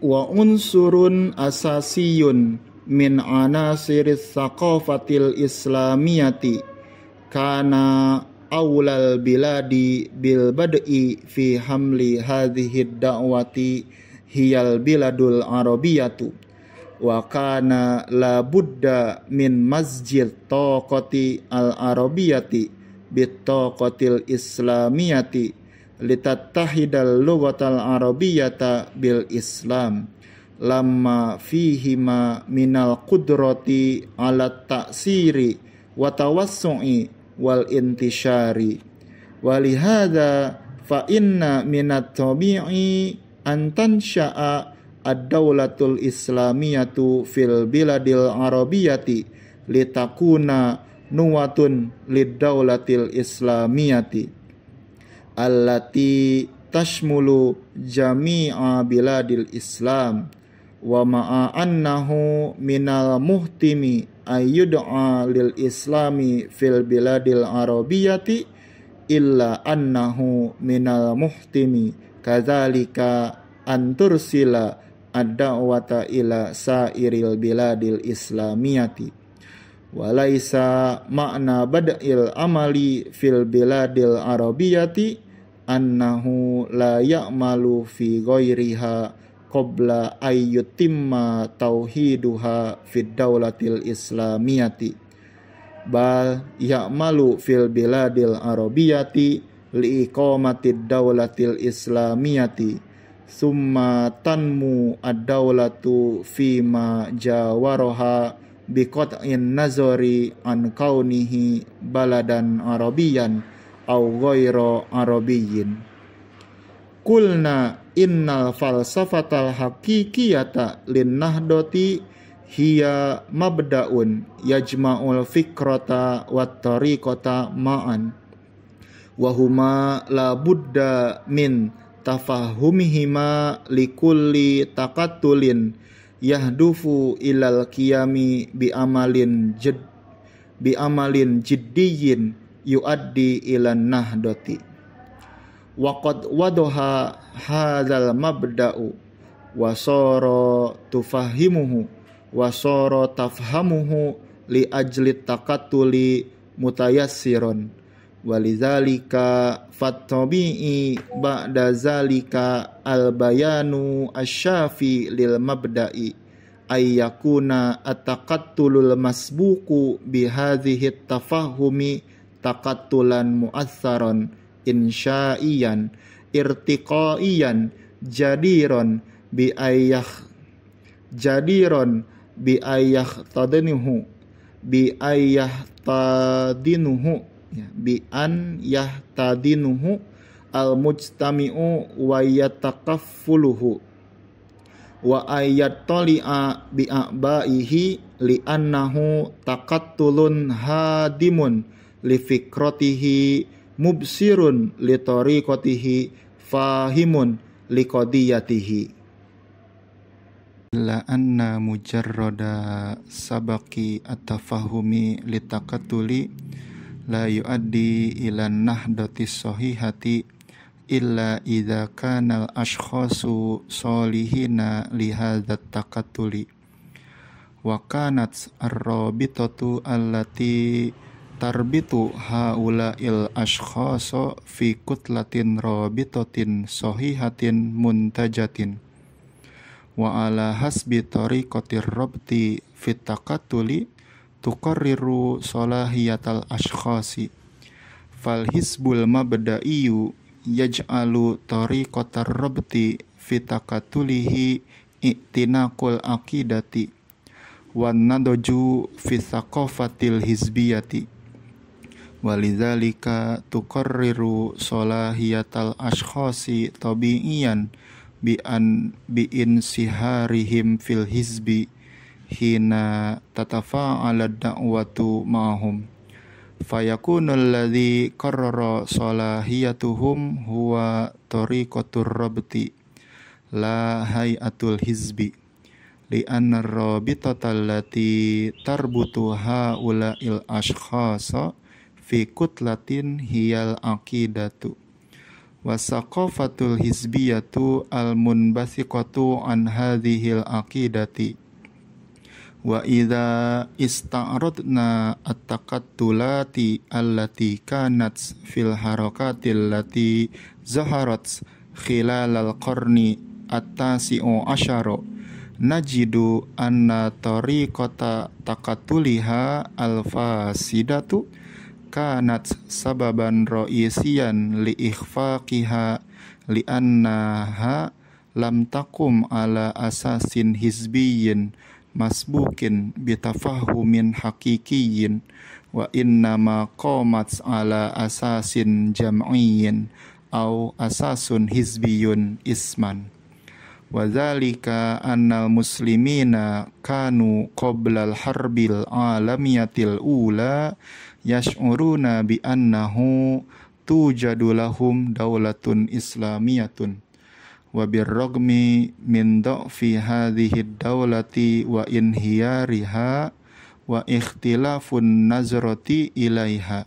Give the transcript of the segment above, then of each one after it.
wa unsurun asasiyun min anasiris thaqafatil islamiyati kana awlal biladi bil bad'i fi hamli hadhihi da'wati hiyal biladul arabiyatu wa kana la budda min masjid taqati al arabiyati bit taqatil islamiyati litattahidal lughatal arabiyyata bil islam lamma fihima minal qudrati ala ta'siri wa tawassu'i wal intishari walihada fa inna minat tabi'i an tansya'a ad-daulatul islamiyatu fil biladil arabiyati litakuna nuwatun lid-daulatil islamiyati allati tashmulu jami'a biladil Islam wa ma'a annahu minal muhtimi ayyud'a lil islami fil biladil arabiyati illa annahu minal muhtimi kadzalika antursila ad-da'wata ila sairil biladil islamiyati walaisa makna badil amali fil biladil arabiyati annahu la ya'malu fi ghairiha qabla ayyutimma tauhiduha fid daulatil islamiyati bal ya'malu fil biladil arabiyati liiqamatid daulatil islamiyati summa tanmu ad-daulatu fima jawaroha biqat'in nazari an kaunihi baladan arabiyan au ghairu arabiyyin kulna innal falsafatal haqiqiyata lin nahdoti hiya mabdaun yajma'ul fikrata wat tariqata ma'an wahuma la budda min tafahumihima likulli takatulin yahdufu ilal kiyami bi amalin jid bi amalin jiddiyin yuaddi ilan nahdoti waqad wadoha hadzal mabda'u wasoro tufahimuhu wasoro tafhamuhu li ajli takatuli mutayassiron walizalika fattabi'i ba'da zalika albayanu asyafi lil mabda'i ayyakuna at-taqattulul masbuku bihadhihi tafahumi takatulan mu'assaron insyaiyan irtiqaiyan jadiron bi ayah jadiron bi ayah tadinuhu bi ayah tadinuhu ya, bi an yahtadinuhu al mujtami'u wa yataqaffuluhu wa ayat toli'a bi abaihi li annahu taqattulun hadimun lifikrotihi mubsirun litori kotihi fahimun likodiyatihi la anna mujarroda sabaki atafahumi litakatuli la yuaddi ila nahdati sahihati illa idza kana al ashkhasu salihina li hadza takatuli wa kanat ar-rabitatu allati tarbitu il ashkhaso fi kutlatin rabitatin sahihatin muntajatin wa ala hasbi tariqatir rabti fit taqattuli tuqarriru salahiyatal ashkhasi fal hisbul mabda'iyu yaj'alu tariqatar rabti fi taqattulihi i'tinaqul aqidati wan nadoju fi thaqafatil hizbiyati walizalika tukarriru solahiyatal ashkhasi tabi'iyan an bi'in siharihim fil hizbi hina tatafa'ala da'watu ma'hum fayakunu alladhi qarrara salahiyatuhum huwa tariqatur rabti la hayatul hizbi li'anna rabitata allati tarbutu ha'ula'il ashkhasa fi kutlatin hiyal aqidatu saqafatul hizbiyatu al-munbasiqatu an hadhil aqidati wa idza ista'radna at-taqattulati allati kanat fil harakatil lati zaharat khilal al-qarni at-tasi'u asyara najidu anna tariqata taqattuliha al-fasidatu kanat sababan ro'isiyan li ikhfaqiha li annaha lam takum ala asasin hizbiyin masbukin bitafahumin hakikiyin wa innama qomats ala asasin jam'iyin au asasun hizbiyun isman wa anal annal muslimina kanu qoblal harbil alamiyatil ula yash'uruna bi annahu tujadu lahum daulatun islamiyatun wa birragmi min da'fi hadhihi daulati wa inhiyariha wa ikhtilafun nazrati ilaiha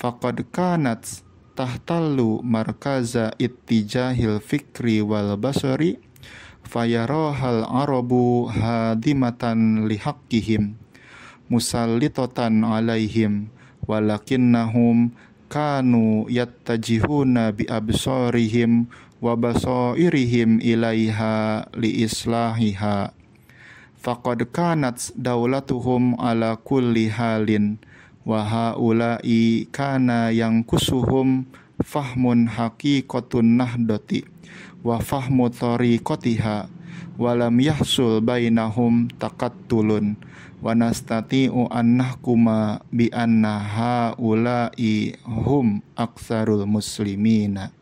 faqad kanat tahtallu markaza ittijahil fikri wal basari fayarohal arabu hadimatan lihaqqihim musallitatan alaihim walakinnahum kanu yattajihuna bi absarihim wa basairihim ilaiha li islahiha faqad kanat daulatuhum ala kulli halin wa haula'i kana yang kusuhum fahmun haqiqatun nahdati wa fahmu tariqatiha walam yahsul bainahum wanastati u anah kuma bi anna haula'i hum aksarul muslimina